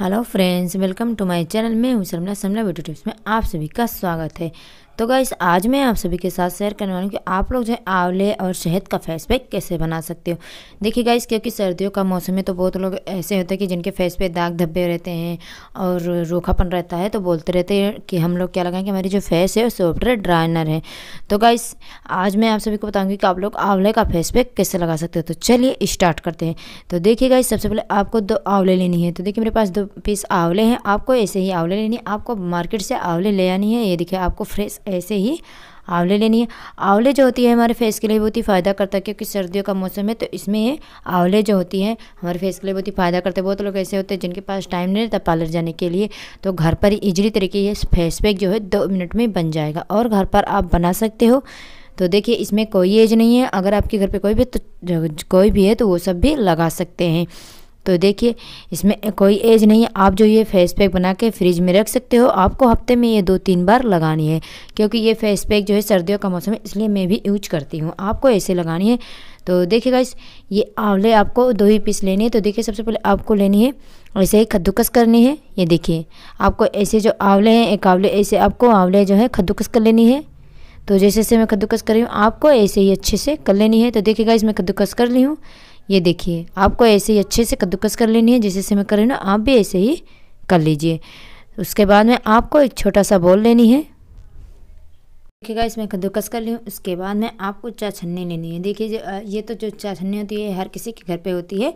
hello friends welcome to my channel मैं हूं शर्मला शर्मला video tips में आप सभी का स्वागत है तो गाइस आज मैं आप सभी के साथ शेयर करने वाली हूँ कि आप लोग जो है आंवले और शहद का फेस पैक कैसे बना सकते हो देखिए गाइस क्योंकि सर्दियों का मौसम है तो बहुत लोग ऐसे होते हैं कि जिनके फेस पे दाग धब्बे रहते हैं और रोखापन रहता है तो बोलते रहते हैं कि हम लोग क्या लगाएं कि हमारी जो फेस है वो सॉफ्ट ड्राइनर है तो गाइस आज मैं आप सभी को बताऊँगी कि आप लोग आंवले का फेस पैक कैसे लगा सकते हो तो चलिए स्टार्ट करते हैं तो देखिए गाइस सबसे पहले आपको दो आंवले लेनी है तो देखिए मेरे पास दो पीस आंवले हैं आपको ऐसे ही आंवले लेनी है आपको मार्केट से आंवले ले आनी है ये देखिए आपको फ्रेश ऐसे ही आंवले लेनी है आंवले जो होती है हमारे फेस के लिए बहुत ही फ़ायदा करता है क्योंकि सर्दियों का मौसम है तो इसमें आंवले जो होती है हमारे फेस के लिए बहुत ही फ़ायदा करते हैं बहुत लोग ऐसे होते हैं जिनके पास टाइम नहीं रहता पार्लर जाने के लिए तो घर पर ही इजली तरीके ये फेस पैक जो है दो मिनट में बन जाएगा और घर पर आप बना सकते हो तो देखिए इसमें कोई एज नहीं है अगर आपके घर पर कोई भी तो कोई भी है तो वो सब भी लगा सकते हैं तो देखिए इसमें कोई एज नहीं है आप जो ये फेस पैक बना के फ्रिज में रख सकते हो आपको हफ्ते में ये दो तीन बार लगानी है क्योंकि ये फेस पैक जो है सर्दियों का मौसम है इसलिए मैं भी यूज करती हूँ आपको ऐसे लगानी है तो देखिएगा इस ये आंवले आपको दो ही पीस लेने हैं तो देखिए सबसे पहले आपको लेनी है ऐसे ही खद्दूकस करनी है ये देखिए आपको ऐसे जो आंवले हैं एक आंवले ऐसे आपको आंवले जो है खद्दूकस कर लेनी है तो जैसे जैसे मैं कद्दूकस कर रही हूँ आपको ऐसे ही अच्छे से कर लेनी है तो देखिएगा इसमें कद्दूकस कर ली हूँ ये देखिए आपको ऐसे ही अच्छे से कद्दूकस कर लेनी है जैसे से मैं कर रही आप भी ऐसे ही कर लीजिए उसके बाद में आपको एक छोटा सा बॉल लेनी है देखिएगा इसमें कद्दूकस कर ली उसके बाद में आपको छन्नी लेनी है देखिए ये तो जो चा छन्नी होती है हर किसी के घर पे होती है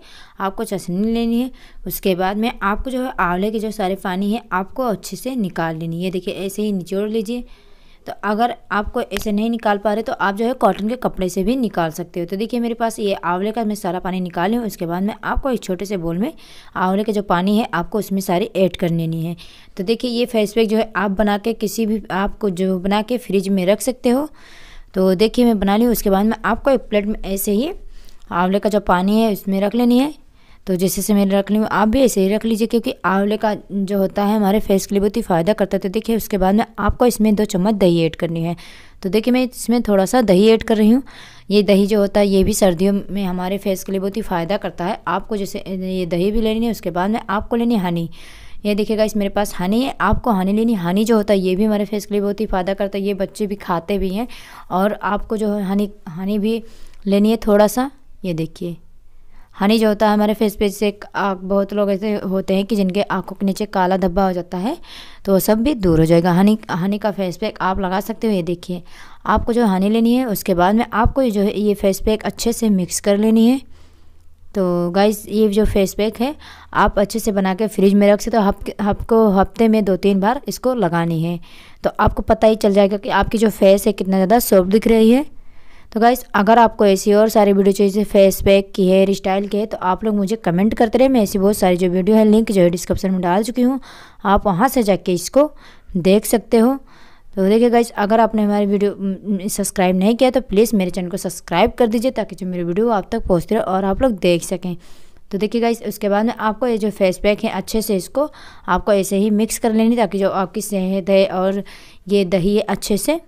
आपको छन्नी लेनी है उसके बाद में आपको जो है आंवले के जो सारे पानी है आपको अच्छे से निकाल लेनी है देखिए ऐसे ही निचोड़ लीजिए तो अगर आपको ऐसे नहीं निकाल पा रहे तो आप जो है कॉटन के कपड़े से भी निकाल सकते हो तो देखिए मेरे पास ये आंवले का मैं सारा पानी निकाली हूँ उसके बाद मैं आपको एक छोटे से बोल में आंवले का जो पानी है आपको उसमें सारी ऐड कर लेनी है तो देखिए ये फेस पैक जो है आप बना के किसी भी आपको जो बना के फ्रिज में रख सकते हो तो देखिए मैं बना ली उसके बाद में आपको एक प्लेट में ऐसे ही आंवले का जो पानी है उसमें रख लेनी है तो जैसे से मैंने रख ली आप भी ऐसे ही रख लीजिए क्योंकि आंवले का जो होता है हमारे फेस के लिए बहुत ही फ़ायदा करता है तो देखिए उसके बाद में आपको इसमें दो चम्मच दही ऐड करनी है तो देखिए मैं इसमें थोड़ा सा दही ऐड कर रही हूँ ये दही जो होता है ये भी सर्दियों में हमारे फेस के लिए बहुत ही फ़ायदा करता है आपको जैसे ये दही भी लेनी है उसके बाद में आपको लेनी हनी ये देखिएगा इस मेरे पास हनी है आपको हनी लेनी हनी जो होता है ये भी हमारे फेस के लिए बहुत ही फ़ायदा करता है ये बच्चे भी खाते भी हैं और आपको जो है हनी हनी भी लेनी है थोड़ा सा ये देखिए हनी जो होता है हमारे फेस पे से आँख बहुत लोग ऐसे होते हैं कि जिनके आँखों के नीचे काला धब्बा हो जाता है तो वो सब भी दूर हो जाएगा हनी हनी का फेस पैक आप लगा सकते हो ये देखिए आपको जो हनी लेनी है उसके बाद में आपको जो है ये फेस पैक अच्छे से मिक्स कर लेनी है तो गाइस ये जो फेस पैक है आप अच्छे से बना के फ्रिज में रख सकते हो तो आपको हफ्ते में दो तीन बार इसको लगानी है तो आपको पता ही चल जाएगा कि आपकी जो फेस है कितना ज़्यादा सॉफ्ट दिख रही है तो गाइस अगर आपको ऐसी और सारी वीडियो चाहिए जैसे फेस पैक की हेयर स्टाइल की है तो आप लोग मुझे कमेंट करते रहे मैं ऐसी बहुत सारी जो वीडियो है लिंक जो है डिस्क्रिप्शन में डाल चुकी हूँ आप वहाँ से जाके इसको देख सकते हो तो देखिए गाइज अगर आपने हमारी वीडियो सब्सक्राइब नहीं किया तो प्लीज़ मेरे चैनल को सब्सक्राइब कर दीजिए ताकि जो मेरी वीडियो आप तक पहुँचते रहे और आप लोग देख सकें तो देखिए गाइज उसके बाद में आपको ये जो फेस पैक है अच्छे से इसको आपको ऐसे ही मिक्स कर लेनी ताकि जो आपकी सेहत है और ये दही है अच्छे से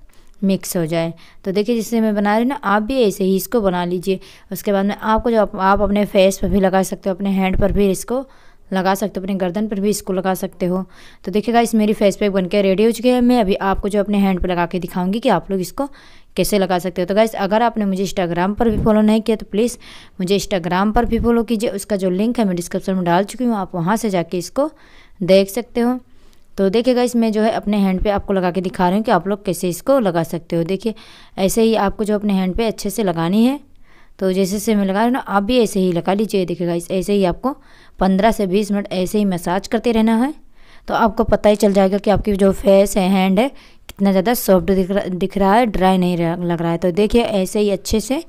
मिक्स हो जाए तो देखिए जिससे मैं बना रही हूँ ना आप भी ऐसे ही इसको बना लीजिए उसके बाद में आपको जो आप अपने फेस पर भी लगा सकते हो अपने हैंड पर भी इसको लगा सकते हो अपने गर्दन पर भी इसको लगा सकते हो तो देखिएगा इस मेरी फेस पैक बनकर रेडी हो चुकी है मैं अभी आपको जो अपने हैंड पर लगा के दिखाऊंगी कि आप लोग इसको कैसे लगा सकते हो तो गाइस अगर आपने मुझे इंस्टाग्राम पर भी फॉलो नहीं किया तो प्लीज़ मुझे इंस्टाग्राम पर भी फॉलो कीजिए उसका जो लिंक है मैं डिस्क्रिप्शन में डाल चुकी हूँ आप वहाँ से जाके इसको देख सकते हो तो देखिएगा इसमें जो है अपने हैंड पे आपको लगा के दिखा रही हूँ कि आप लोग कैसे इसको लगा सकते हो देखिए ऐसे ही आपको जो अपने हैंड पे अच्छे से लगानी है तो जैसे से मैं लगा रही हूँ ना आप भी ऐसे ही लगा लीजिए देखिएगा इस ऐसे ही आपको पंद्रह से बीस मिनट ऐसे ही मसाज करते रहना है तो आपको पता ही चल जाएगा कि आपकी जो फेस है हैंड है कितना ज़्यादा सॉफ्ट दिख रहा दिख रहा है ड्राई नहीं लग रहा है तो देखिए ऐसे ही अच्छे से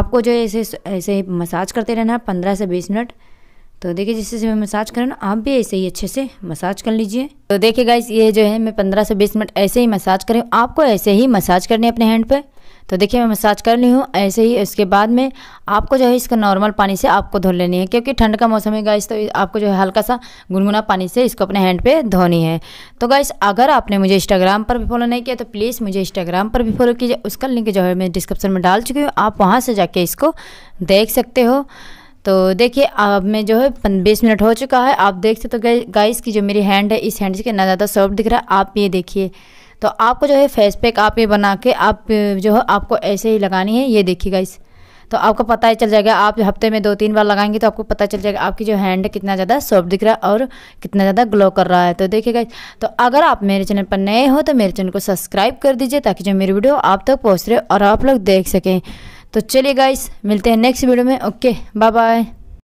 आपको जो ऐसे ऐसे ही मसाज करते रहना है पंद्रह से बीस मिनट तो देखिए जिससे से मैं मसाज कर रहा हूँ आप भी ऐसे ही अच्छे से मसाज कर लीजिए तो देखिए गाइस ये जो है मैं पंद्रह से बीस मिनट ऐसे ही मसाज करें आपको ऐसे ही मसाज करनी है अपने हैंड पे तो देखिए मैं मसाज कर ली हूँ ऐसे ही उसके बाद में आपको जो है इसको नॉर्मल पानी से आपको धो लेनी है क्योंकि ठंड का मौसम है गाइस तो आपको जो है हल्का सा गुनगुना पानी से इसको अपने हैंड पे धोनी है तो गाइस अगर आपने मुझे इंस्टाग्राम पर भी फॉलो नहीं किया तो प्लीज़ मुझे इंस्टाग्राम पर भी फॉलो कीजिए उसका लिंक जो है मैं डिस्क्रिप्शन में डाल चुकी हूँ आप वहाँ से जाके इसको देख सकते हो तो देखिए अब मैं जो है बीस मिनट हो चुका है आप देख सकते तो गाइस की जो मेरी हैंड है इस हैंड से ना ज़्यादा सॉफ्ट दिख रहा है आप ये देखिए तो आपको जो है फेस पैक आप ये बना के आप जो है आपको ऐसे ही लगानी है ये देखिए गाइस तो आपको पता ही चल जाएगा आप हफ्ते में दो तीन बार लगाएंगे तो आपको पता चल जाएगा आपकी जो हैंड कितना ज़्यादा सॉफ्ट दिख रहा है और कितना ज़्यादा ग्लो कर रहा है तो देखिएगा तो अगर आप मेरे चैनल पर नए हो तो मेरे चैनल को सब्सक्राइब कर दीजिए ताकि जो मेरी वीडियो आप तक पहुँच रहे और आप लोग देख सकें तो चलिए गाइस मिलते हैं नेक्स्ट वीडियो में ओके बाय बाय